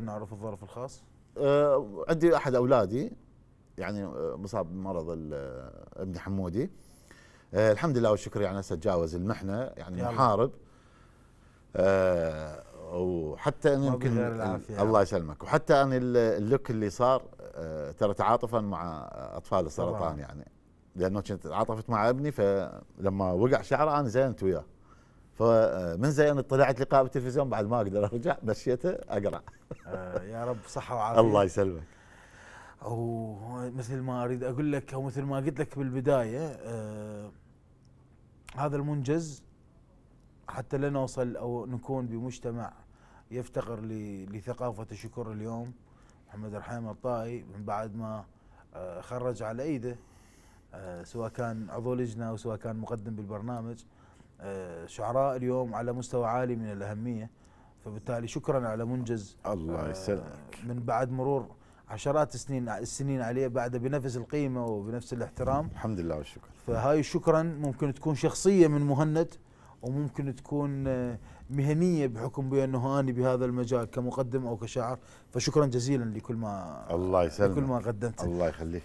نعرف الظرف الخاص؟ أه عندي احد اولادي يعني آه، مصاب بمرض آه، ابن حمودي أه الحمد لله والشكر يعني هسه تجاوز المحنه يعني محارب أه وحتى ان يمكن الله يسلمك وحتى ان اللوك اللي صار أه ترى تعاطفا مع اطفال السرطان يعني لانه كنت تعاطفت مع ابني فلما وقع شعره انا زينت وياه فمن زين طلعت لقاء بالتلفزيون بعد ما اقدر ارجع مشيته اقرا آه، يا رب صحه وعافيه الله يسلمك او مثل ما اريد اقول لك او مثل ما قلت لك بالبدايه آه هذا المنجز حتى لا نوصل او نكون بمجتمع يفتقر لثقافه الشكر اليوم محمد الرحيم الطائي من بعد ما آه، خرج على ايده آه، سواء كان عضو لجنه او سواء كان مقدم بالبرنامج آه، شعراء اليوم على مستوى عالي من الأهمية فبالتالي شكرا على منجز الله آه، يسلمك من بعد مرور عشرات السنين السنين عليه بعد بنفس القيمه وبنفس الاحترام الحمد لله والشكر فهاي شكرا ممكن تكون شخصيه من مهند وممكن تكون آه، مهنيه بحكم بانه اني بهذا المجال كمقدم او كشاعر فشكرا جزيلا لكل ما الله يسلمك كل ما قدمته الله يخليك